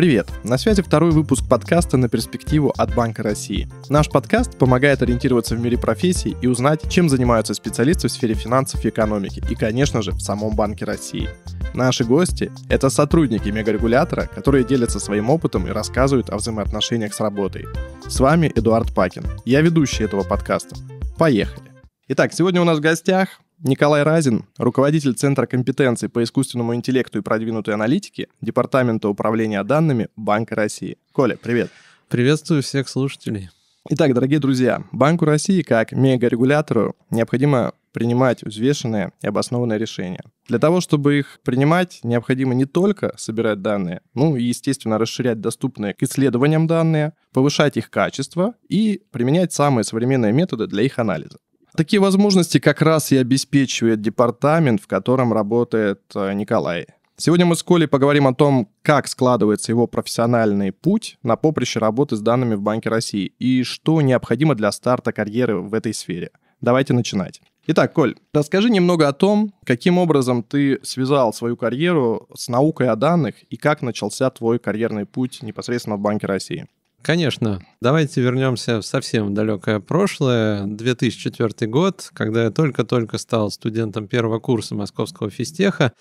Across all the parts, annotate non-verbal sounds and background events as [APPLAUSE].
Привет! На связи второй выпуск подкаста «На перспективу» от Банка России. Наш подкаст помогает ориентироваться в мире профессий и узнать, чем занимаются специалисты в сфере финансов и экономики и, конечно же, в самом Банке России. Наши гости – это сотрудники мегарегулятора, которые делятся своим опытом и рассказывают о взаимоотношениях с работой. С вами Эдуард Пакин. Я ведущий этого подкаста. Поехали! Итак, сегодня у нас в гостях Николай Разин, руководитель Центра компетенций по искусственному интеллекту и продвинутой аналитике Департамента управления данными Банка России. Коля, привет. Приветствую всех слушателей. Итак, дорогие друзья, Банку России как мегарегулятору необходимо принимать взвешенные и обоснованные решения. Для того, чтобы их принимать, необходимо не только собирать данные, ну и, естественно, расширять доступные к исследованиям данные, повышать их качество и применять самые современные методы для их анализа. Такие возможности как раз и обеспечивает департамент, в котором работает э, Николай. Сегодня мы с Колей поговорим о том, как складывается его профессиональный путь на поприще работы с данными в Банке России и что необходимо для старта карьеры в этой сфере. Давайте начинать. Итак, Коль, расскажи немного о том, каким образом ты связал свою карьеру с наукой о данных и как начался твой карьерный путь непосредственно в Банке России. Конечно. Давайте вернемся в совсем далекое прошлое. 2004 год, когда я только-только стал студентом первого курса Московского физтеха.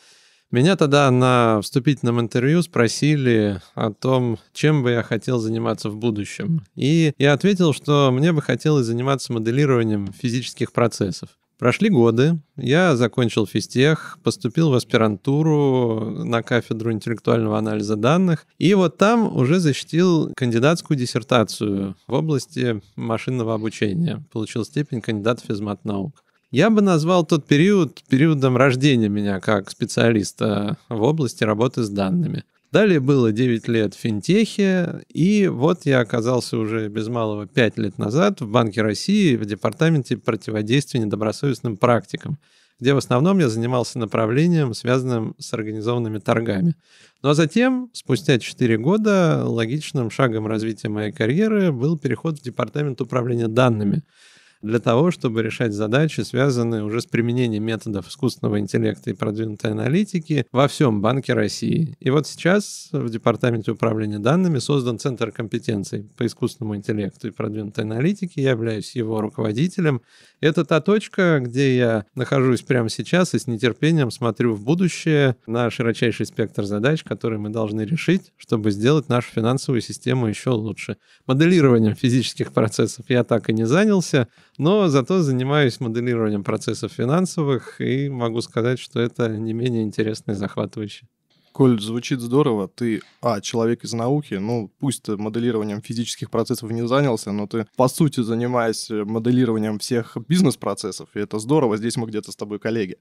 Меня тогда на вступительном интервью спросили о том, чем бы я хотел заниматься в будущем. И я ответил, что мне бы хотелось заниматься моделированием физических процессов. Прошли годы, я закончил физтех, поступил в аспирантуру на кафедру интеллектуального анализа данных, и вот там уже защитил кандидатскую диссертацию в области машинного обучения, получил степень кандидата физмат-наук. Я бы назвал тот период периодом рождения меня как специалиста в области работы с данными. Далее было 9 лет в финтехе, и вот я оказался уже без малого 5 лет назад в Банке России в департаменте противодействия недобросовестным практикам, где в основном я занимался направлением, связанным с организованными торгами. Ну а затем, спустя 4 года, логичным шагом развития моей карьеры был переход в департамент управления данными – для того, чтобы решать задачи, связанные уже с применением методов искусственного интеллекта и продвинутой аналитики во всем Банке России. И вот сейчас в Департаменте управления данными создан Центр компетенций по искусственному интеллекту и продвинутой аналитике. Я являюсь его руководителем. Это та точка, где я нахожусь прямо сейчас и с нетерпением смотрю в будущее на широчайший спектр задач, которые мы должны решить, чтобы сделать нашу финансовую систему еще лучше. Моделированием физических процессов я так и не занялся, но зато занимаюсь моделированием процессов финансовых и могу сказать, что это не менее интересно и захватывающе. Коль, звучит здорово. Ты, а, человек из науки, ну, пусть ты моделированием физических процессов не занялся, но ты, по сути, занимаешься э, моделированием всех бизнес-процессов, и это здорово, здесь мы где-то с тобой коллеги.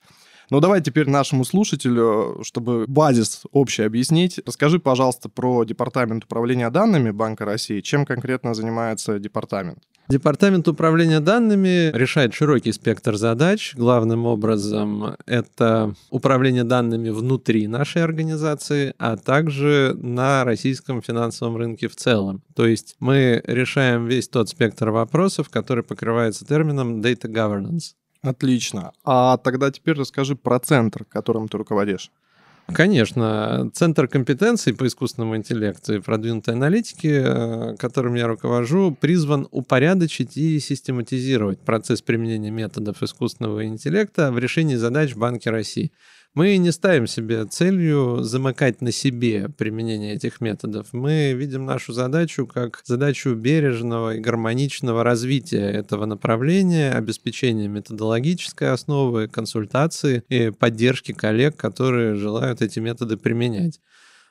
Но ну, давай теперь нашему слушателю, чтобы базис общий объяснить, расскажи, пожалуйста, про Департамент управления данными Банка России, чем конкретно занимается департамент? Департамент управления данными решает широкий спектр задач. Главным образом это управление данными внутри нашей организации, а также на российском финансовом рынке в целом. То есть мы решаем весь тот спектр вопросов, который покрывается термином data governance. Отлично. А тогда теперь расскажи про центр, которым ты руководишь. Конечно. Центр компетенций по искусственному интеллекту и продвинутой аналитике, э, которым я руковожу, призван упорядочить и систематизировать процесс применения методов искусственного интеллекта в решении задач в Банке России. Мы не ставим себе целью замыкать на себе применение этих методов. Мы видим нашу задачу как задачу бережного и гармоничного развития этого направления, обеспечения методологической основы, консультации и поддержки коллег, которые желают эти методы применять.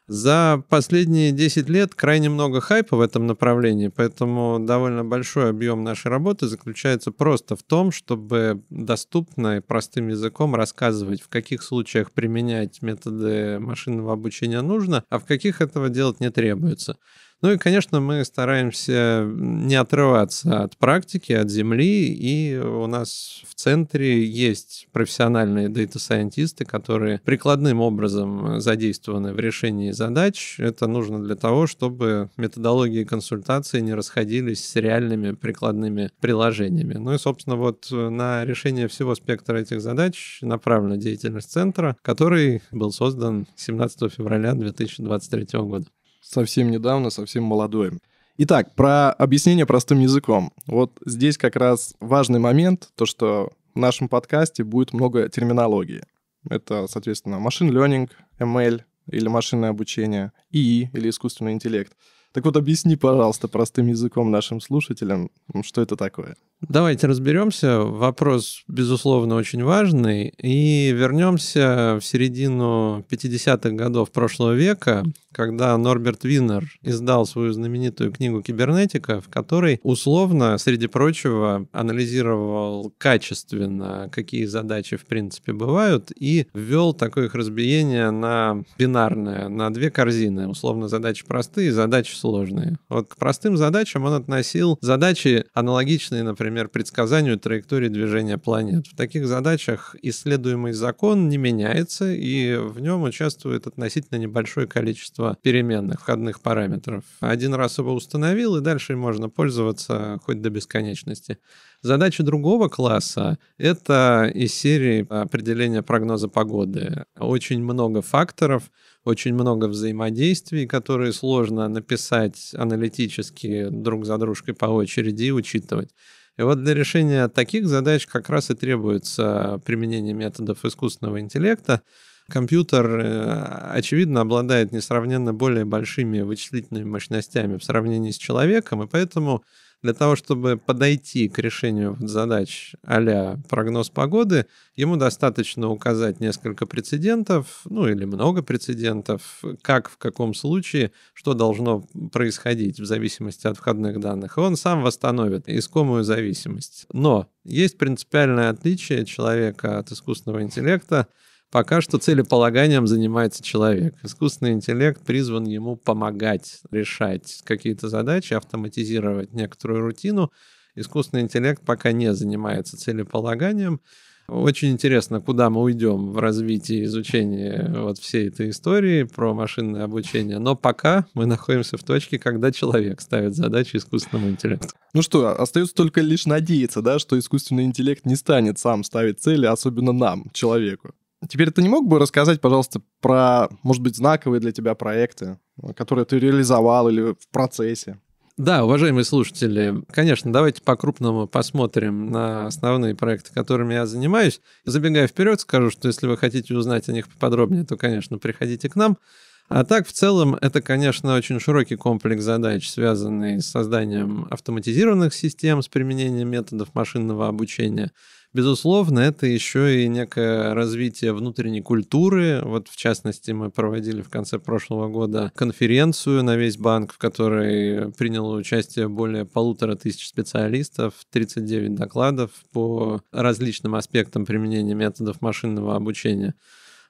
За последние 10 лет крайне много хайпа в этом направлении, поэтому довольно большой объем нашей работы заключается просто в том, чтобы доступно и простым языком рассказывать, в каких случаях применять методы машинного обучения нужно, а в каких этого делать не требуется. Ну и, конечно, мы стараемся не отрываться от практики, от земли, и у нас в центре есть профессиональные дата-сайентисты, которые прикладным образом задействованы в решении задач. Это нужно для того, чтобы методологии консультации не расходились с реальными прикладными приложениями. Ну и, собственно, вот э, на решение всего спектра этих задач направлена деятельность центра, который был создан 17 февраля 2023 года совсем недавно, совсем молодой. Итак, про объяснение простым языком. Вот здесь как раз важный момент, то, что в нашем подкасте будет много терминологии. Это, соответственно, машин learning, ML или машинное обучение, ИИ или искусственный интеллект. Так вот, объясни, пожалуйста, простым языком нашим слушателям, что это такое. Давайте разберемся. Вопрос, безусловно, очень важный. И вернемся в середину 50-х годов прошлого века, когда Норберт Винер издал свою знаменитую книгу «Кибернетика», в которой условно, среди прочего, анализировал качественно, какие задачи в принципе бывают, и ввел такое их разбиение на бинарное, на две корзины. Условно, задачи простые, задачи сложные. Вот к простым задачам он относил задачи аналогичные, например, например, предсказанию траектории движения планет. В таких задачах исследуемый закон не меняется, и в нем участвует относительно небольшое количество переменных, входных параметров. Один раз его установил, и дальше можно пользоваться хоть до бесконечности. Задача другого класса — это из серии определения прогноза погоды. Очень много факторов, очень много взаимодействий, которые сложно написать аналитически друг за дружкой по очереди и учитывать. И вот для решения таких задач как раз и требуется применение методов искусственного интеллекта. Компьютер, э, очевидно, обладает несравненно более большими вычислительными мощностями в сравнении с человеком, и поэтому для того, чтобы подойти к решению задач а прогноз погоды, ему достаточно указать несколько прецедентов, ну или много прецедентов, как, в каком случае, что должно происходить в зависимости от входных данных. И он сам восстановит искомую зависимость. Но есть принципиальное отличие человека от искусственного интеллекта — Пока что целеполаганием занимается человек. Искусственный интеллект призван ему помогать решать какие-то задачи, автоматизировать некоторую рутину. Искусственный интеллект пока не занимается целеполаганием. Очень интересно, куда мы уйдем в развитии изучения э, вот всей этой истории про машинное обучение. Но пока мы находимся в точке, когда человек ставит задачи искусственному интеллекту. Ну что, а, остается только лишь надеяться, да, что искусственный интеллект не станет сам ставить цели, особенно нам, человеку. Теперь ты не мог бы рассказать, пожалуйста, про, может быть, знаковые для тебя проекты, которые ты реализовал или в процессе? Да, уважаемые слушатели, конечно, давайте по-крупному посмотрим на основные проекты, которыми я занимаюсь. Забегая вперед, скажу, что если вы хотите узнать о них подробнее, то, конечно, приходите к нам. А так, в целом, это, конечно, очень широкий комплекс задач, связанный с созданием автоматизированных систем, с применением методов машинного обучения. Безусловно, это еще и некое развитие внутренней культуры. Вот, в частности, мы проводили в конце прошлого года конференцию на весь банк, в которой приняло участие более полутора тысяч специалистов, 39 докладов по различным аспектам применения методов машинного обучения.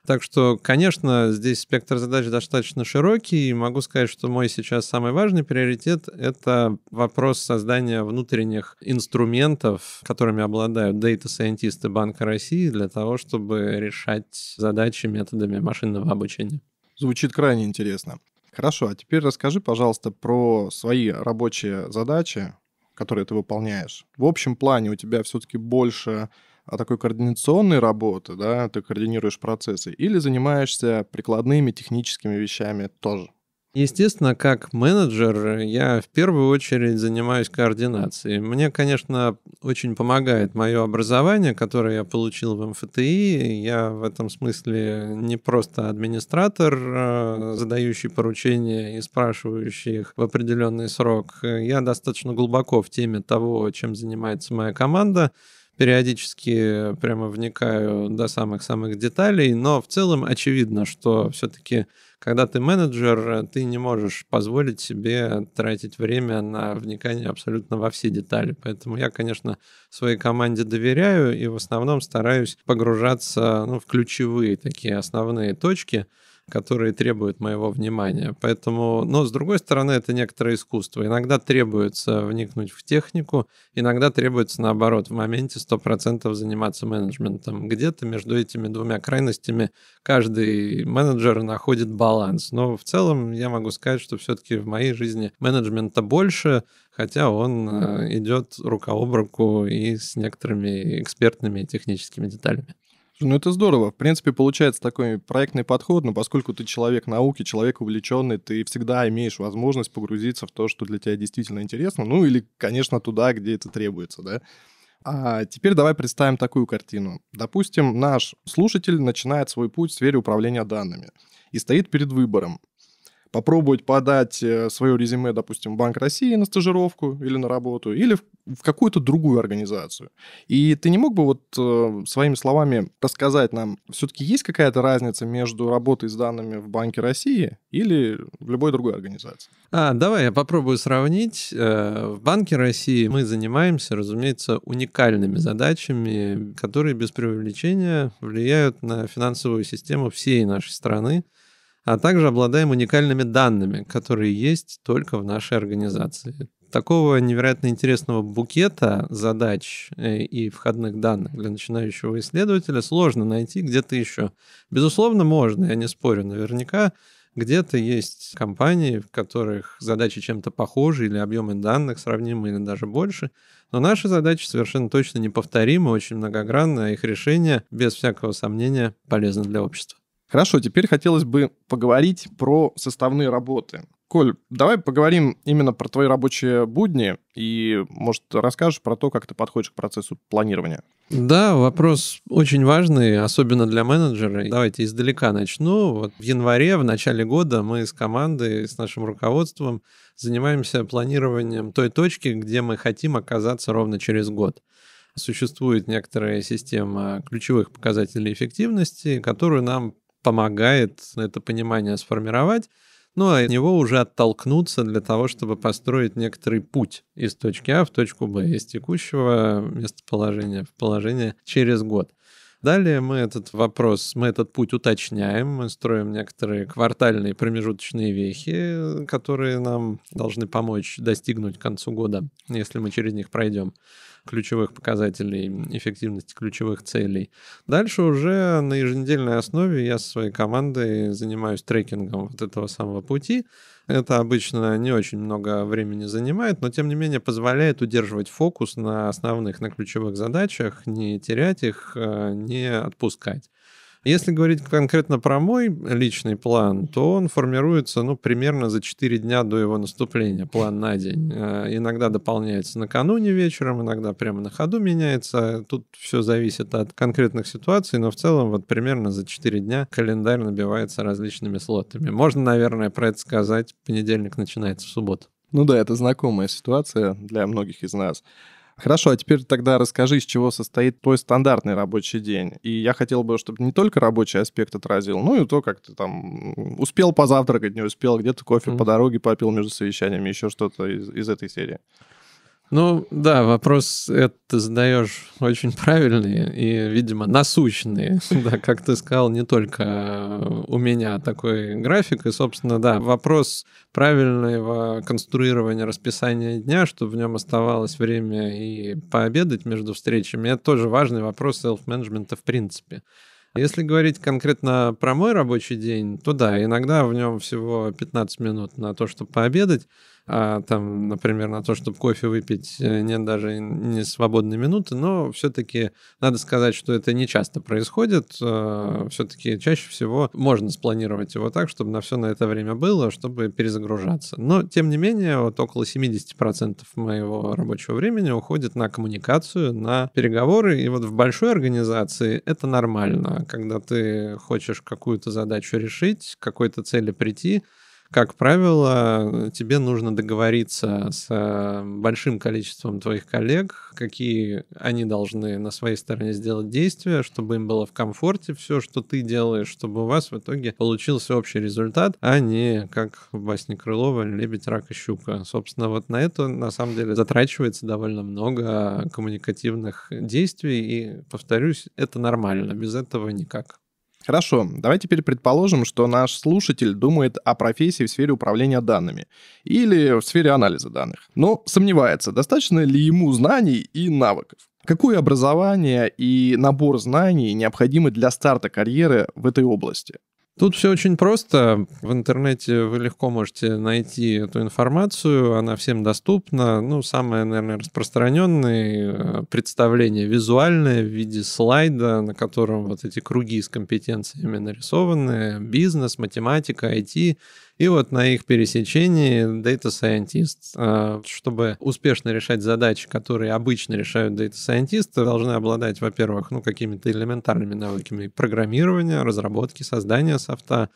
Так что, конечно, здесь спектр задач достаточно широкий, и могу сказать, что мой сейчас самый важный приоритет — это вопрос создания внутренних инструментов, которыми обладают дейта-сайентисты Банка России для того, чтобы решать задачи методами машинного обучения. Звучит крайне интересно. Хорошо, а теперь расскажи, пожалуйста, про свои рабочие задачи, которые ты выполняешь. В общем плане у тебя все-таки больше а такой координационной работы, да, ты координируешь процессы, или занимаешься прикладными техническими вещами тоже? Естественно, как менеджер я в первую очередь занимаюсь координацией. Мне, конечно, очень помогает мое образование, которое я получил в МФТИ. Я в этом смысле не просто администратор, э, задающий поручения и спрашивающий их в определенный срок. Я достаточно глубоко в теме того, чем занимается моя команда периодически э, прямо вникаю до самых-самых деталей, но в целом очевидно, что все-таки, когда ты менеджер, э, ты не можешь позволить себе тратить время на вникание абсолютно во все детали. Поэтому я, конечно, своей команде доверяю и в основном стараюсь погружаться ну, в ключевые такие основные точки, которые требуют моего внимания. Поэтому, но ну, с другой стороны, это некоторое искусство. Иногда требуется вникнуть в технику, иногда требуется, наоборот, в моменте 100% заниматься менеджментом. Где-то между этими двумя крайностями каждый менеджер находит баланс. Но в целом я могу сказать, что все-таки в моей жизни менеджмента больше, хотя он э, идет рука об руку и с некоторыми экспертными и техническими деталями. Ну, это здорово. В принципе, получается такой проектный подход, но поскольку ты человек науки, человек увлеченный, ты всегда имеешь возможность погрузиться в то, что для тебя действительно интересно, ну или, конечно, туда, где это требуется, да. А теперь давай представим такую картину. Допустим, наш слушатель начинает свой путь в сфере управления данными и стоит перед выбором попробовать подать э, свое резюме, допустим, в Банк России на стажировку или на работу, или в, какую-то другую организацию. И ты не мог бы вот э, своими словами рассказать нам, все-таки есть какая-то разница между работой с данными в Банке России или в любой другой организации? А, давай я попробую сравнить. Э, в Банке России мы занимаемся, разумеется, уникальными задачами, которые без преувеличения влияют на финансовую систему всей нашей страны а также обладаем уникальными данными, которые есть только в нашей организации. Такого невероятно интересного букета задач э, и входных данных для начинающего исследователя сложно найти где-то еще. Безусловно, можно, я не спорю, наверняка где-то есть компании, в которых задачи чем-то похожи или объемы данных сравнимы или даже больше. Но наши задачи совершенно точно неповторимы, очень многогранны, а их решение, без всякого сомнения, полезно для общества. Хорошо, теперь хотелось бы поговорить про составные работы. Коль, давай поговорим именно про твои рабочие будни и, может, расскажешь про то, как ты подходишь к процессу планирования. Да, вопрос очень важный, особенно для менеджера. Давайте издалека начну. Вот в январе, в начале года мы с командой, с нашим руководством занимаемся планированием той точки, где мы хотим оказаться ровно через год существует некоторая система ключевых показателей эффективности, которую нам помогает это понимание сформировать, ну а от него уже оттолкнуться для того, чтобы построить некоторый путь из точки А в точку Б, из текущего местоположения в положение через год. Далее мы этот вопрос, мы этот путь уточняем, мы строим некоторые квартальные промежуточные вехи, которые нам должны помочь достигнуть к концу года, если мы через них пройдем ключевых показателей, эффективности ключевых целей. Дальше уже на еженедельной основе я со своей командой занимаюсь трекингом вот этого самого пути, это обычно не очень много времени занимает, но тем не менее позволяет удерживать фокус на основных, на ключевых задачах, не терять их, э, не отпускать. Если говорить конкретно про мой личный план, то он формируется ну, примерно за 4 дня до его наступления, план на день. Э, иногда дополняется накануне вечером, иногда прямо на ходу меняется. Тут все зависит от конкретных ситуаций, но в целом вот примерно за 4 дня календарь набивается различными слотами. Можно, наверное, про это сказать, понедельник начинается в субботу. Ну да, это знакомая ситуация для многих из нас. Хорошо, а теперь тогда расскажи, из чего состоит твой стандартный рабочий день. И я хотел бы, чтобы не только рабочий аспект отразил, ну и то, как ты там успел позавтракать, не успел, где-то кофе mm-hmm. по дороге попил между совещаниями, еще что-то из, из этой серии. Ну да, вопрос это задаешь очень правильный и, видимо, насущный. [LAUGHS] Да, как ты сказал, не только у меня такой график. И, собственно, да, вопрос правильного конструирования расписания дня, чтобы в нем оставалось время и пообедать между встречами, это тоже важный вопрос селф-менеджмента в принципе. Если говорить конкретно про мой рабочий день, то да, иногда в нем всего 15 минут на то, чтобы пообедать а, там, например, на то, чтобы кофе выпить, э, нет даже не свободной минуты, но все-таки надо сказать, что это не часто происходит. А, все-таки чаще всего можно спланировать его так, чтобы на все на это время было, чтобы перезагружаться. Но, тем не менее, вот около 70% моего рабочего времени уходит на коммуникацию, на переговоры. И вот в большой организации это нормально, когда ты хочешь какую-то задачу решить, к какой-то цели прийти, как правило, тебе нужно договориться с э, большим количеством твоих коллег, какие они должны на своей стороне сделать действия, чтобы им было в комфорте все, что ты делаешь, чтобы у вас в итоге получился общий результат, а не как в басне Крылова «Лебедь, рак и щука». Собственно, вот на это на самом деле затрачивается довольно много коммуникативных действий, и, повторюсь, это нормально, без этого никак. Хорошо, давай теперь предположим, что наш слушатель думает о профессии в сфере управления данными или в сфере анализа данных, но сомневается, достаточно ли ему знаний и навыков. Какое образование и набор знаний необходимы для старта карьеры в этой области? Тут все очень просто. В интернете вы легко можете найти эту информацию, она всем доступна. Ну, самое, наверное, распространенное э, представление визуальное в виде слайда, на котором вот эти круги с компетенциями нарисованы, бизнес, математика, IT, и вот на их пересечении Data Scientist, э, чтобы успешно решать задачи, которые обычно решают Data Scientist, должны обладать, во-первых, ну, какими-то элементарными навыками программирования, разработки, создания софта,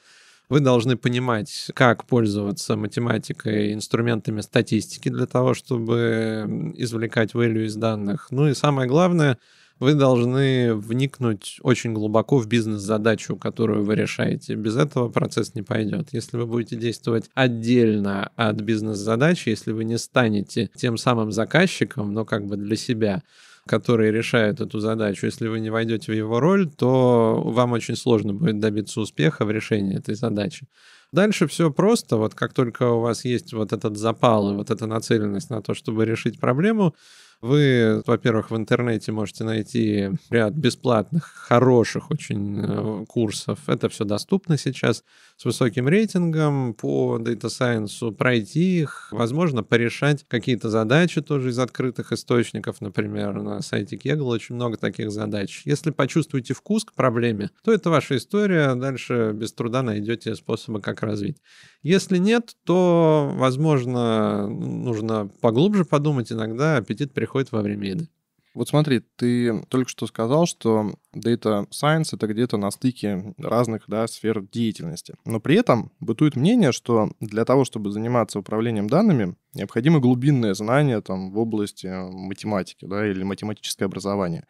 вы должны понимать, как пользоваться математикой, инструментами статистики для того, чтобы извлекать value из данных. Ну и самое главное — вы должны вникнуть очень глубоко в бизнес-задачу, которую вы решаете. Без этого процесс не пойдет. Если вы будете действовать отдельно от бизнес-задачи, если вы не станете тем самым заказчиком, но как бы для себя, который решает эту задачу. Если вы не войдете в его роль, то вам очень сложно будет добиться успеха в решении этой задачи. Дальше все просто. Вот как только у вас есть вот этот запал и вот эта нацеленность на то, чтобы решить проблему, вы, во-первых, в интернете можете найти ряд бесплатных, хороших очень э, курсов. Это все доступно сейчас с высоким рейтингом по Data Science, пройти их, возможно, порешать какие-то задачи тоже из открытых источников, например, на сайте Kaggle очень много таких задач. Если почувствуете вкус к проблеме, то это ваша история, дальше без труда найдете способы, как развить. Если нет, то, возможно, нужно поглубже подумать, иногда аппетит приходит во время еды. Вот смотри, ты только что сказал, что Data Science — это где-то на стыке разных да, сфер деятельности. Но при этом бытует мнение, что для того, чтобы заниматься управлением данными, необходимы глубинные знания там, в области э, математики да, или математическое образование.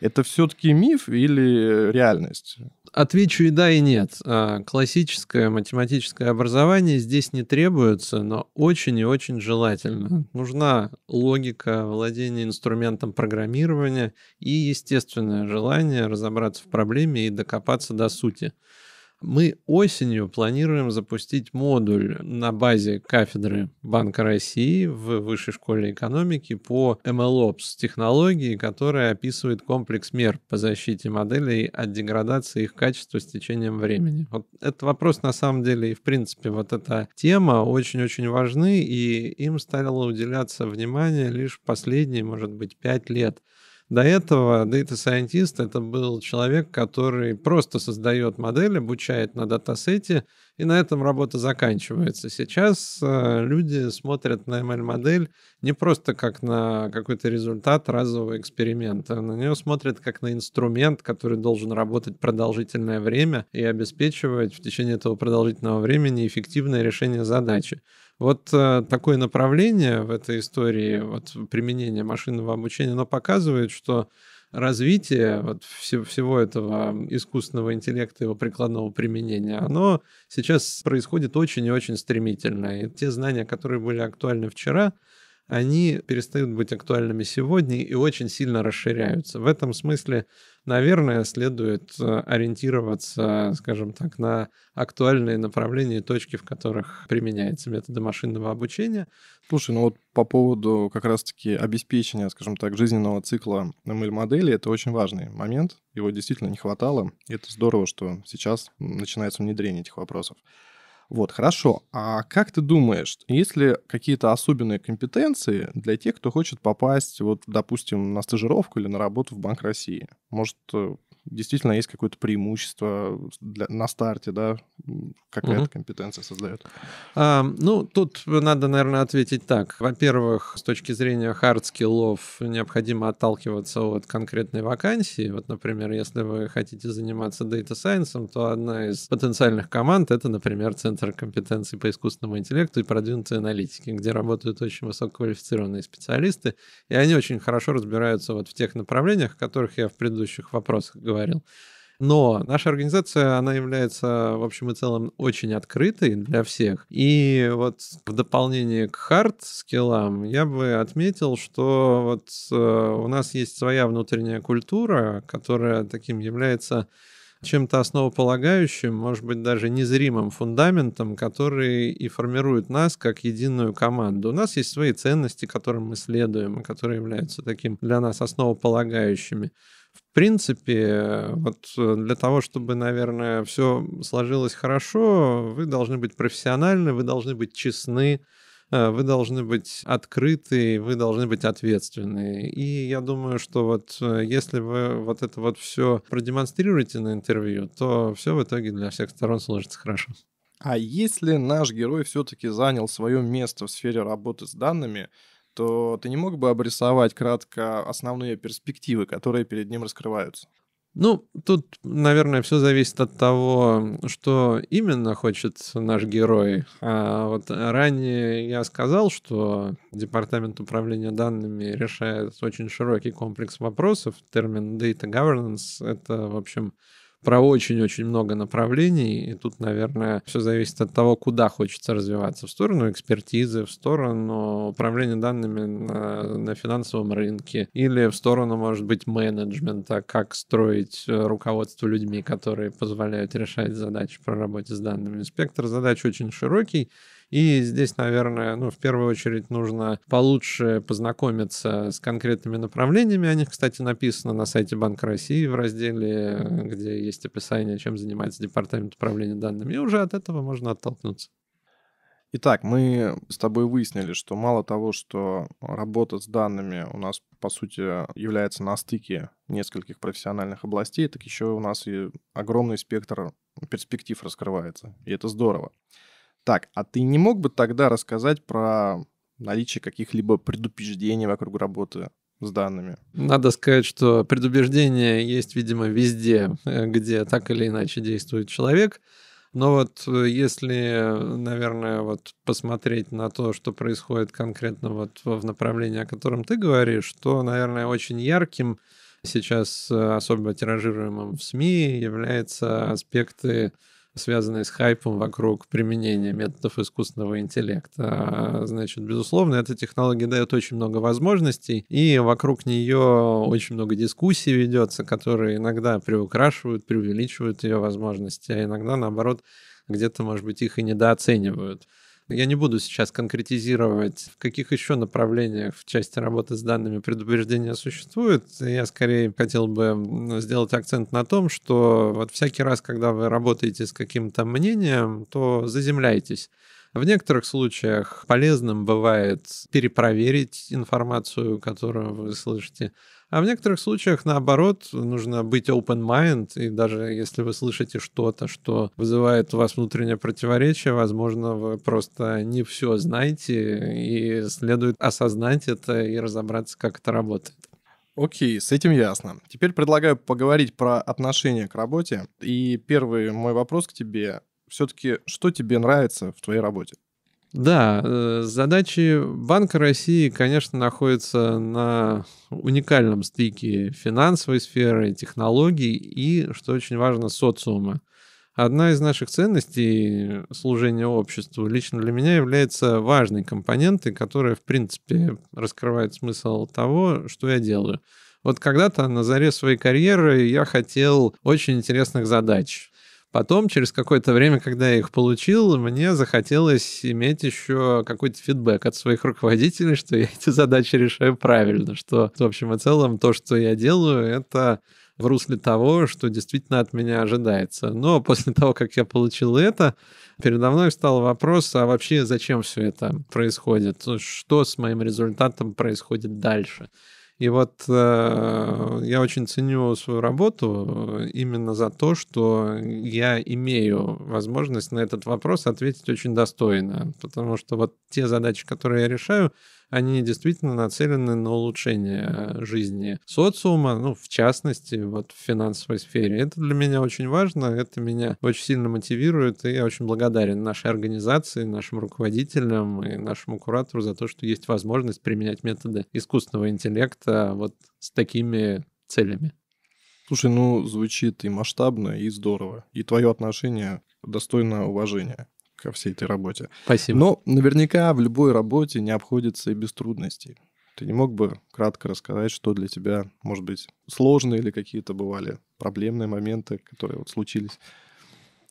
Это все-таки миф или реальность? Отвечу и да, и нет. А, классическое математическое образование здесь не требуется, но очень и очень желательно. Нужна логика владения инструментом программирования и естественное желание разобраться в проблеме и докопаться до сути. Мы осенью планируем запустить модуль на базе кафедры Банка России в Высшей школе экономики по MLOps технологии, которая описывает комплекс мер по защите моделей от деградации их качества с течением времени. Вот этот вопрос на самом деле и в принципе вот эта тема очень-очень важны, и им стало уделяться внимание лишь последние, может быть, пять лет. До этого Data Scientist — это был человек, который просто создает модель, обучает на датасете, и на этом работа заканчивается. Сейчас э, люди смотрят на ML-модель не просто как на какой-то результат разового эксперимента, на нее смотрят как на инструмент, который должен работать продолжительное время и обеспечивать в течение этого продолжительного времени эффективное решение задачи. Вот э, такое направление в этой истории вот, применения машинного обучения, оно показывает, что развитие вот, вс- всего этого искусственного интеллекта, его прикладного применения, оно сейчас происходит очень и очень стремительно. И те знания, которые были актуальны вчера, они перестают быть актуальными сегодня и очень сильно расширяются. В этом смысле, наверное, следует э, ориентироваться, скажем так, на актуальные направления и точки, в которых применяются методы машинного обучения. Слушай, ну вот по поводу как раз-таки обеспечения, скажем так, жизненного цикла ML-модели, это очень важный момент. Его действительно не хватало. И это здорово, что сейчас начинается внедрение этих вопросов. Вот, хорошо. А как ты думаешь, есть ли какие-то особенные компетенции для тех, кто хочет попасть, вот, допустим, на стажировку или на работу в Банк России? Может, э, действительно есть какое-то преимущество для, на старте, да, какая-то угу. компетенция создает? А, ну, тут надо, наверное, ответить так. Во-первых, с точки зрения hard хардскиллов необходимо отталкиваться от конкретной вакансии. Вот, например, если вы хотите заниматься Data Science, то одна из потенциальных команд — это, например, Центр компетенций по искусственному интеллекту и продвинутой аналитике, где работают очень высококвалифицированные специалисты, и они очень хорошо разбираются вот в тех направлениях, о которых я в предыдущих вопросах говорил говорил. Но наша организация, она является, в общем и целом, очень открытой для всех. И вот в дополнение к хард-скиллам я бы отметил, что вот э, у нас есть своя внутренняя культура, которая таким является чем-то основополагающим, может быть, даже незримым фундаментом, который и формирует нас как единую команду. У нас есть свои ценности, которым мы следуем, которые являются таким для нас основополагающими. В принципе, вот э, для того, чтобы, наверное, все сложилось хорошо, вы должны быть профессиональны, вы должны быть честны, э, вы должны быть открыты, вы должны быть ответственны. И я думаю, что вот э, если вы вот это вот все продемонстрируете на интервью, то все в итоге для всех сторон сложится хорошо. А если наш герой все-таки занял свое место в сфере работы с данными, то ты не мог бы обрисовать кратко основные перспективы, которые перед ним раскрываются? Ну, тут, наверное, все зависит от того, что именно хочет наш герой. А вот ранее я сказал, что Департамент управления данными решает очень широкий комплекс вопросов. Термин data governance — это, в общем, про очень-очень много направлений, и тут, наверное, все зависит от того, куда хочется развиваться, в сторону экспертизы, в сторону управления данными на, на финансовом рынке, или в сторону, может быть, менеджмента, как строить э, руководство людьми, которые позволяют решать задачи по работе с данными. Спектр задач очень широкий, и здесь, наверное, ну, в первую очередь нужно получше познакомиться с конкретными направлениями. О них, кстати, написано на сайте Банка России в разделе, где есть описание, чем занимается Департамент управления данными. И уже от этого можно оттолкнуться. Итак, мы с тобой выяснили, что мало того, что работа с данными у нас, по сути, является на стыке нескольких профессиональных областей, так еще у нас и огромный спектр перспектив раскрывается. И это здорово. Так, а ты не мог бы тогда рассказать про наличие каких-либо предупреждений вокруг работы с данными? Надо сказать, что предубеждения есть, видимо, везде, э, где так или иначе действует человек. Но вот э, если, наверное, вот посмотреть на то, что происходит конкретно вот в направлении, о котором ты говоришь, то, наверное, очень ярким сейчас э, особо тиражируемым в СМИ являются аспекты связанные с хайпом вокруг применения методов искусственного интеллекта. А, значит, безусловно, эта технология дает очень много возможностей, и вокруг нее очень много дискуссий ведется, которые иногда приукрашивают, преувеличивают ее возможности, а иногда, наоборот, где-то, может быть, их и недооценивают. Я не буду сейчас конкретизировать, в каких еще направлениях в части работы с данными предупреждения существует. Я скорее хотел бы сделать акцент на том, что вот всякий раз, когда вы работаете с каким-то мнением, то заземляйтесь. В некоторых случаях полезным бывает перепроверить информацию, которую вы слышите. А в некоторых случаях, наоборот, нужно быть open mind, и даже если вы слышите что-то, что вызывает у вас внутреннее противоречие, возможно, вы просто не все знаете, и следует осознать это и разобраться, как это работает. Окей, с этим ясно. Теперь предлагаю поговорить про отношение к работе. И первый мой вопрос к тебе. Все-таки, что тебе нравится в твоей работе? Да, э, задачи Банка России, конечно, находятся на уникальном стыке финансовой сферы, технологий и, что очень важно, социума. Одна из наших ценностей служения обществу лично для меня является важной компонентой, которая, в принципе, раскрывает смысл того, что я делаю. Вот когда-то на заре своей карьеры я хотел очень интересных задач Потом, через какое-то время, когда я их получил, мне захотелось иметь еще какой-то фидбэк от своих руководителей, что я эти задачи решаю правильно, что в общем и целом то, что я делаю, это в русле того, что действительно от меня ожидается. Но после того, как я получил это, передо мной встал вопрос, а вообще зачем все это происходит? Что с моим результатом происходит дальше? И вот э, я очень ценю свою работу э, именно за то, что я имею возможность на этот вопрос ответить очень достойно. Потому что вот те задачи, которые я решаю, они действительно нацелены на улучшение э, жизни социума, ну, в частности, вот в финансовой сфере. Это для меня очень важно, это меня очень сильно мотивирует, и я очень благодарен нашей организации, нашим руководителям и нашему куратору за то, что есть возможность применять методы искусственного интеллекта вот с такими целями. Слушай, ну звучит и масштабно, и здорово. И твое отношение достойно уважения ко всей этой работе. Спасибо. Но наверняка в любой работе не обходится и без трудностей. Ты не мог бы кратко рассказать, что для тебя, может быть, сложные или какие-то бывали проблемные моменты, которые вот случились?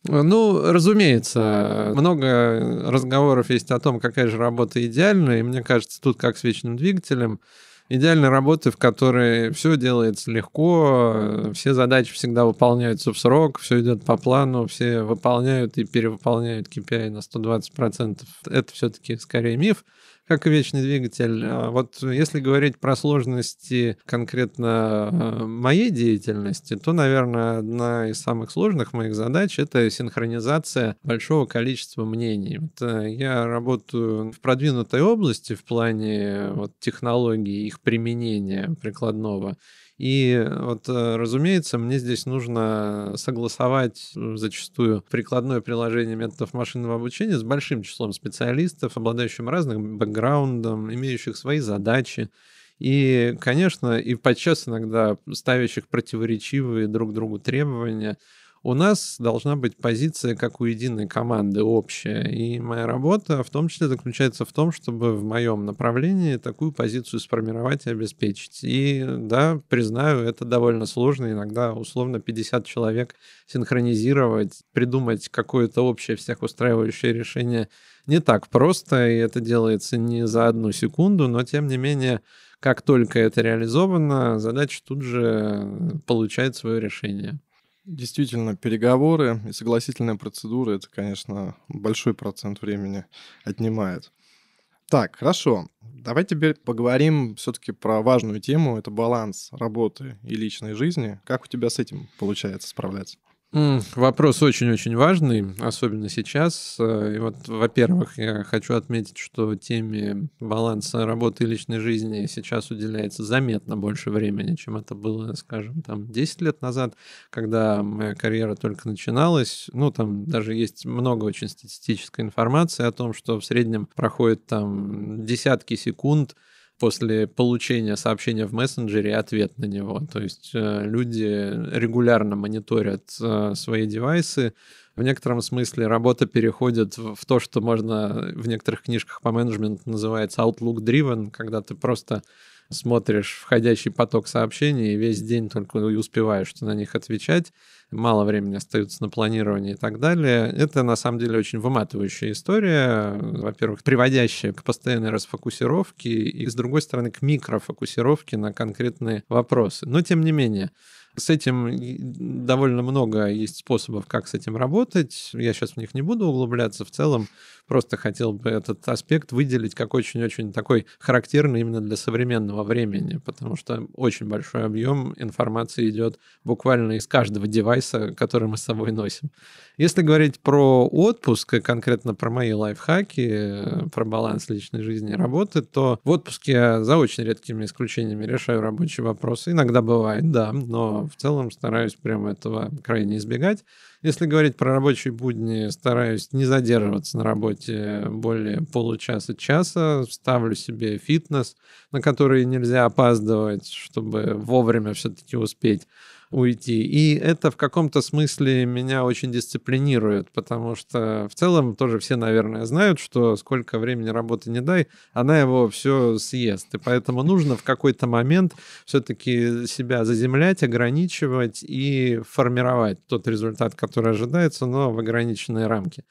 Э, ну, разумеется, много разговоров есть о том, какая же работа идеальная, и мне кажется, тут как с вечным двигателем – идеальной работы, в которой все делается легко, э, все задачи всегда выполняются в срок, все идет по плану, все выполняют и перевыполняют KPI на 120%. Это все-таки скорее миф. Как и вечный двигатель. А, вот если говорить про сложности конкретно а, моей деятельности, то, наверное, одна из самых сложных моих задач — это синхронизация большого количества мнений. Это я работаю в продвинутой области в плане вот, технологий, их применения прикладного. И вот, э, разумеется, мне здесь нужно согласовать э, зачастую прикладное приложение методов машинного обучения с большим числом специалистов, обладающим разным бэкграундом, бэкграундом, имеющих свои задачи, и, конечно, и подчас иногда ставящих противоречивые друг другу требования – у нас должна быть позиция как у единой команды общая. И моя работа в том числе заключается в том, чтобы в моем направлении такую позицию сформировать и обеспечить. И да, признаю, это довольно сложно. Иногда условно 50 человек синхронизировать, придумать какое-то общее всех устраивающее решение не так просто, и это делается не за одну секунду, но тем не менее как только это реализовано, задача тут же получает свое решение. Действительно, переговоры и согласительная процедура это, конечно, большой процент времени отнимает. Так, хорошо. Давай теперь поговорим все-таки про важную тему. Это баланс работы и личной жизни. Как у тебя с этим получается справляться? Вопрос очень-очень важный, особенно сейчас. Э, и вот, во-первых, я хочу отметить, что теме баланса работы и личной жизни сейчас уделяется заметно больше времени, чем это было, скажем, там 10 лет назад, когда моя карьера только начиналась. Ну, там даже есть много очень статистической информации о том, что в среднем проходит там десятки секунд после получения сообщения в мессенджере ответ на него. То есть э, люди регулярно мониторят э, свои девайсы. В некотором смысле работа переходит в то, что можно э, в некоторых книжках по менеджменту называется outlook-driven, когда ты просто смотришь входящий поток сообщений, и весь день только и успеваешь на них отвечать, мало времени остается на планирование и так далее. Это, на самом деле, очень выматывающая история, во-первых, приводящая к постоянной расфокусировке и, с другой стороны, к микрофокусировке на конкретные вопросы. Но, тем не менее, с этим довольно много есть способов, как с этим работать. Я сейчас в них не буду углубляться. В целом Просто хотел бы этот аспект выделить как очень-очень такой характерный именно для современного времени, потому что очень большой объем информации идет буквально из каждого девайса, который мы с собой носим. Если говорить про отпуск, и конкретно про мои лайфхаки, про баланс личной жизни и работы, то в отпуске я за очень редкими исключениями решаю рабочие вопросы. Иногда бывает, да, но в целом стараюсь прямо этого крайне избегать. Если говорить про рабочие будни, стараюсь не задерживаться на работе более получаса-часа, ставлю себе фитнес, на который нельзя опаздывать, чтобы вовремя все-таки успеть уйти. И это в каком-то смысле меня очень дисциплинирует, потому что в целом тоже все, наверное, знают, что сколько времени работы не дай, она его все съест. И поэтому нужно в какой-то момент все-таки себя заземлять, ограничивать и формировать тот результат, который ожидается, но в ограниченные рамки.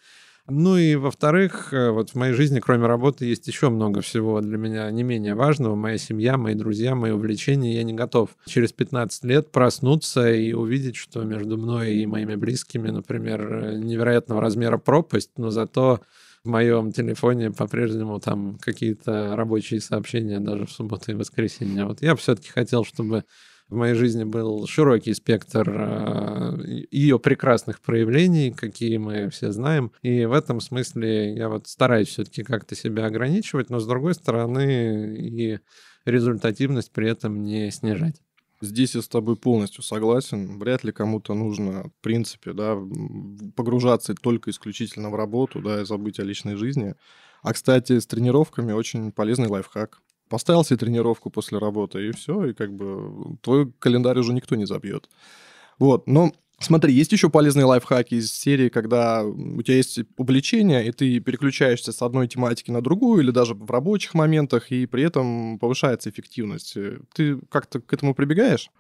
Ну и, во-вторых, э, вот в моей жизни, кроме работы, есть еще много всего для меня не менее важного. Моя семья, мои друзья, мои увлечения. Я не готов через 15 лет проснуться и увидеть, что между мной и моими близкими, например, невероятного размера пропасть, но зато в моем телефоне по-прежнему там какие-то рабочие сообщения даже в субботу и воскресенье. Вот я все-таки хотел, чтобы в моей жизни был широкий спектр э, ее прекрасных проявлений, какие мы все знаем. И в этом смысле я вот стараюсь все-таки как-то себя ограничивать, но с другой стороны и результативность при этом не снижать. Здесь я с тобой полностью согласен. Вряд ли кому-то нужно, в принципе, да, погружаться только исключительно в работу, да, и забыть о личной жизни. А, кстати, с тренировками очень полезный лайфхак поставил себе тренировку после работы, и все, и как бы твой календарь уже никто не забьет. Вот, но Смотри, есть еще полезные лайфхаки из серии, когда у тебя есть увлечение, и ты переключаешься с одной тематики на другую, или даже в рабочих моментах, и при этом повышается эффективность. Э, ты как-то к этому прибегаешь?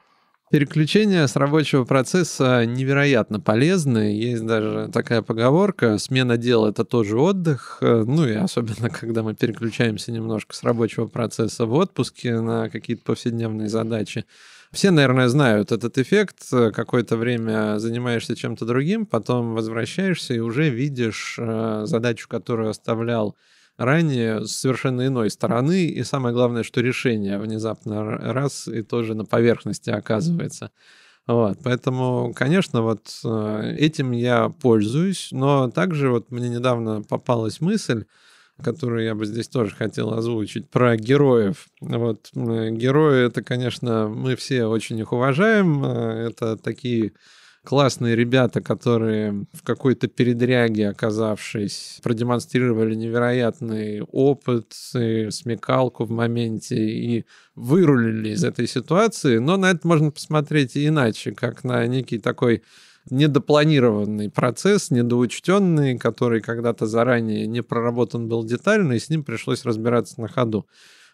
Переключение с рабочего процесса невероятно полезно. Есть даже такая поговорка, смена дел — это тоже отдых. Э, ну и особенно, [LAUGHS] когда мы переключаемся немножко с рабочего процесса в отпуске на какие-то повседневные задачи. Все, наверное, знают этот эффект. Э, какое-то время занимаешься чем-то другим, потом возвращаешься и уже видишь э, задачу, которую оставлял ранее с совершенно иной стороны, и самое главное, что решение внезапно раз и тоже на поверхности оказывается. Вот, поэтому, конечно, вот э, этим я пользуюсь, но также вот мне недавно попалась мысль, которую я бы здесь тоже хотел озвучить, про героев. Вот э, герои, это, конечно, мы все очень их уважаем, э, это такие классные ребята, которые в какой-то передряге, оказавшись, продемонстрировали невероятный опыт, и э, смекалку в моменте и вырулили из этой ситуации. Но на это можно посмотреть и иначе, как на некий такой недопланированный процесс, недоучтенный, который когда-то заранее не проработан был детально, и с ним пришлось разбираться на ходу.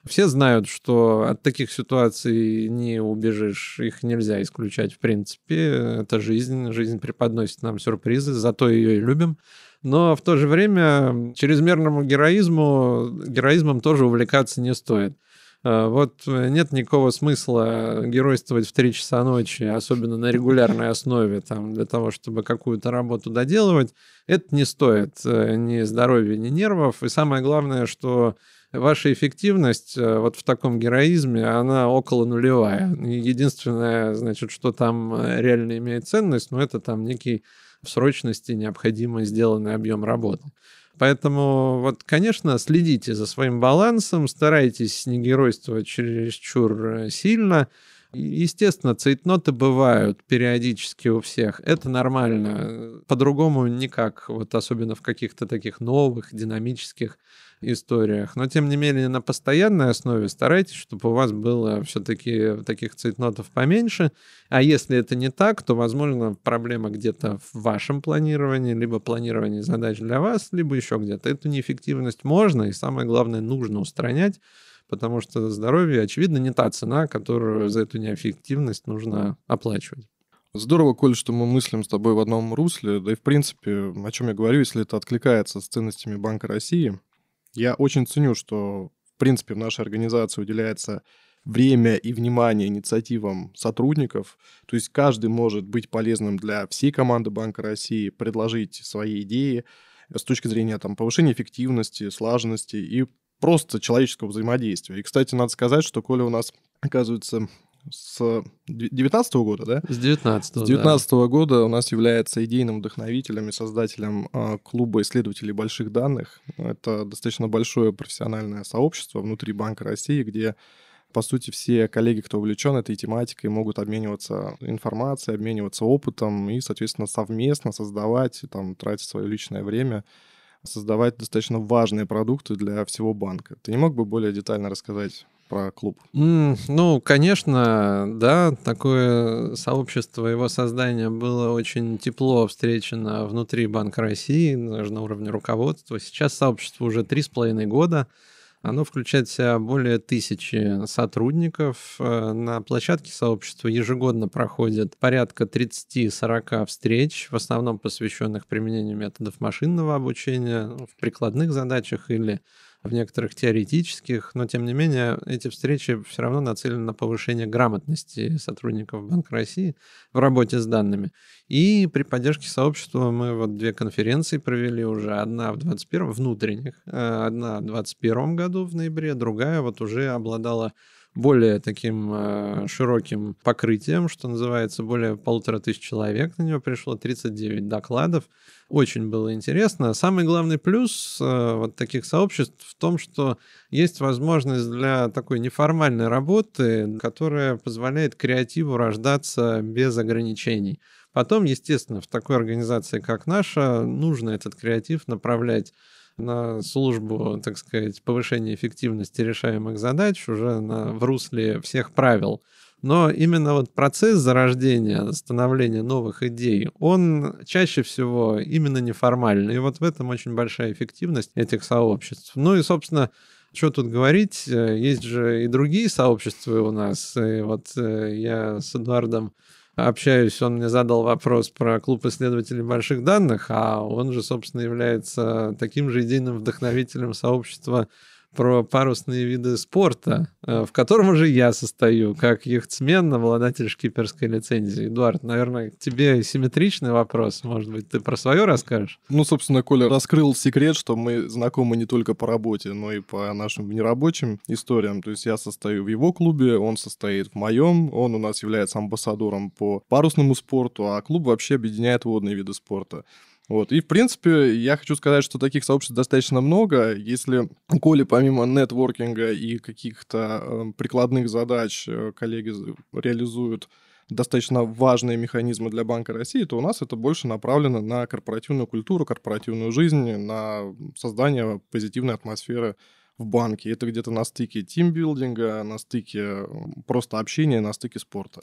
Все знают, что от таких ситуаций не убежишь, их нельзя исключать в принципе. Это жизнь, жизнь преподносит нам сюрпризы, зато ее и любим. Но в то же время чрезмерному героизму, героизмом тоже увлекаться не стоит. Э, вот э, нет никакого смысла геройствовать в 3 часа ночи, особенно на регулярной основе, там, для того, чтобы какую-то работу доделывать. Это не стоит э, ни здоровья, ни нервов. И самое главное, что ваша эффективность э, вот в таком героизме, она около нулевая. Единственное, значит, что там э, реально имеет ценность, ну, это там некий в срочности необходимо сделанный объем работы. Поэтому, вот, конечно, следите за своим балансом, старайтесь не геройствовать чересчур э, сильно, Естественно, цейтноты бывают периодически у всех. Это нормально. По-другому никак, вот особенно в каких-то таких новых, динамических историях. Но, тем не менее, на постоянной основе старайтесь, чтобы у вас было все-таки таких цейтнотов поменьше. А если это не так, то, возможно, проблема где-то в вашем планировании, либо планировании задач для вас, либо еще где-то. Эту неэффективность можно и, самое главное, нужно устранять, потому что здоровье, очевидно, не та цена, которую за эту неэффективность нужно оплачивать. Здорово, Коль, что мы мыслим с тобой в одном русле, да и в принципе, о чем я говорю, если это откликается с ценностями Банка России. Я очень ценю, что в принципе в нашей организации уделяется время и внимание инициативам сотрудников. То есть каждый может быть полезным для всей команды Банка России, предложить свои идеи с точки зрения там, повышения эффективности, слаженности и просто человеческого взаимодействия. И, кстати, надо сказать, что Коля у нас, оказывается, с 19 -го года, да? С 19 -го, С 19 -го да. года у нас является идейным вдохновителем и создателем а, клуба исследователей больших данных. Это достаточно большое профессиональное сообщество внутри Банка России, где по сути, все коллеги, кто увлечен этой тематикой, могут обмениваться информацией, обмениваться опытом и, соответственно, совместно создавать, там, тратить свое личное время создавать достаточно важные продукты для всего банка. Ты не мог бы более детально рассказать про клуб? Mm, ну, конечно, да, такое сообщество, его создание было очень тепло встречено внутри Банка России, на уровне руководства. Сейчас сообщество уже три с половиной года. Оно включает в себя более тысячи сотрудников. Э, на площадке сообщества ежегодно проходит порядка 30-40 встреч, в основном посвященных применению методов машинного обучения ну, в прикладных задачах или в некоторых теоретических, но тем не менее эти встречи все равно нацелены на повышение грамотности сотрудников Банка России в работе с данными. И при поддержке сообщества мы вот две конференции провели уже. Одна в 21 внутренних, э, одна в 21 году в ноябре, другая вот уже обладала более таким э, широким покрытием, что называется, более полутора тысяч человек на него пришло, 39 докладов. Очень было интересно. Самый главный плюс э, вот таких сообществ в том, что есть возможность для такой неформальной работы, которая позволяет креативу рождаться без ограничений. Потом, естественно, в такой организации, как наша, нужно этот креатив направлять на службу, так сказать, повышения эффективности решаемых задач уже на, в русле всех правил. Но именно вот процесс зарождения, становления новых идей, он чаще всего именно неформальный. И вот в этом очень большая эффективность этих сообществ. Ну и, собственно, что тут говорить, э, есть же и другие сообщества у нас. И вот э, я с Эдуардом общаюсь, он мне задал вопрос про клуб исследователей больших данных, а он же, собственно, является таким же идейным вдохновителем сообщества про парусные виды спорта, э, в котором же я состою, как яхтсмен, обладатель шкиперской лицензии. Эдуард, наверное, тебе симметричный вопрос. Может быть, ты про свое расскажешь? Ну, собственно, Коля раскрыл секрет, что мы знакомы не только по работе, но и по нашим нерабочим историям. То есть я состою в его клубе, он состоит в моем, он у нас является амбассадором по парусному спорту, а клуб вообще объединяет водные виды спорта. Вот. И, в принципе, я хочу сказать, что таких сообществ достаточно много. Если Коли помимо нетворкинга и каких-то эм, прикладных задач э, коллеги реализуют достаточно важные механизмы для Банка России, то у нас это больше направлено на корпоративную культуру, корпоративную жизнь, на создание позитивной атмосферы в банке. Это где-то на стыке тимбилдинга, на стыке эм, просто общения, на стыке спорта.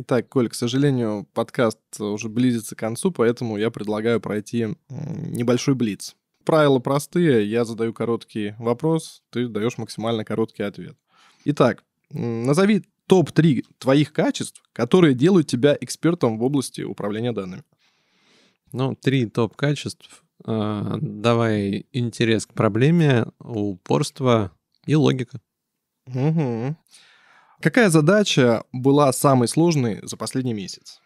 Итак, Коль, к сожалению, подкаст уже близится к концу, поэтому я предлагаю пройти небольшой блиц. Правила простые. Я задаю короткий вопрос, ты даешь максимально короткий ответ. Итак, назови топ-3 твоих качеств, которые делают тебя экспертом в области управления данными. Ну, три топ-качеств. А, давай интерес к проблеме, упорство и логика. Угу. Какая задача была самой сложной за последний месяц?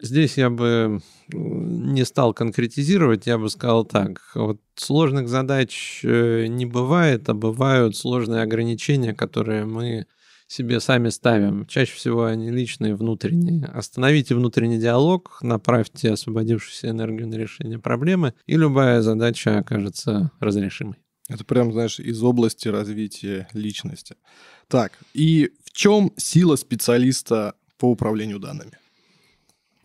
Здесь я бы не стал конкретизировать, я бы сказал так. Вот сложных задач э, не бывает, а бывают сложные ограничения, которые мы себе сами ставим. Чаще всего они личные, внутренние. Остановите внутренний диалог, направьте освободившуюся энергию на решение проблемы, и любая задача окажется разрешимой. Это прям, знаешь, из области развития личности. Так, и в чем сила специалиста по управлению данными?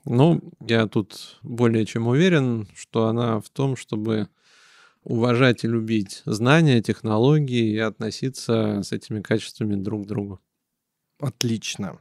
Ну, я тут более чем уверен, что она в том, чтобы уважать и любить знания, технологии и относиться с этими качествами друг к другу. Отлично.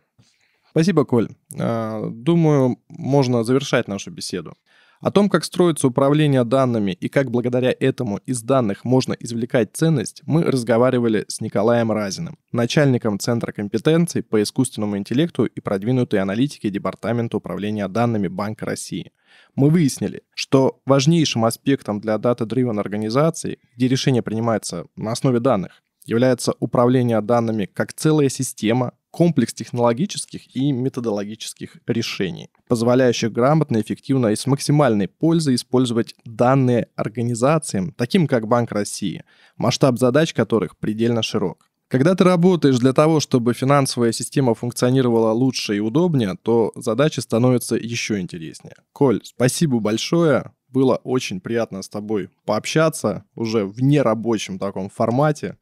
Спасибо, Коль. А, думаю, можно завершать нашу беседу. О том, как строится управление данными и как благодаря этому из данных можно извлекать ценность, мы разговаривали с Николаем Разиным, начальником Центра компетенций по искусственному интеллекту и продвинутой аналитике Департамента управления данными Банка России. Мы выяснили, что важнейшим аспектом для дата-дривен организации, где решения принимаются на основе данных, является управление данными как целая система, комплекс технологических и методологических решений, позволяющих грамотно, эффективно и с максимальной пользой использовать данные организациям, таким как Банк России, масштаб задач которых предельно широк. Когда ты работаешь для того, чтобы финансовая система функционировала лучше и удобнее, то задачи становятся еще интереснее. Коль, спасибо большое. Было очень приятно с тобой пообщаться уже в нерабочем таком формате.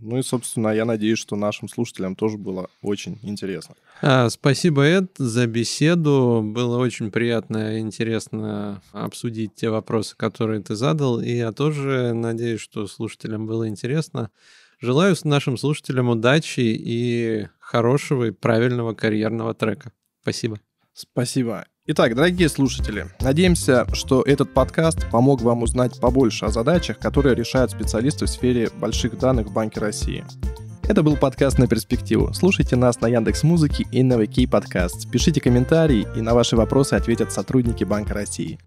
Ну и, собственно, я надеюсь, что нашим слушателям тоже было очень интересно. А, спасибо, Эд, за беседу. Было очень приятно и интересно обсудить те вопросы, которые ты задал. И я тоже надеюсь, что слушателям было интересно. Желаю нашим слушателям удачи и хорошего и правильного карьерного трека. Спасибо. Спасибо. Итак, дорогие слушатели, надеемся, что этот подкаст помог вам узнать побольше о задачах, которые решают специалисты в сфере больших данных в Банке России. Это был подкаст на перспективу. Слушайте нас на Яндекс Музыке и на ВК Подкаст. Пишите комментарии, и на ваши вопросы ответят сотрудники Банка России.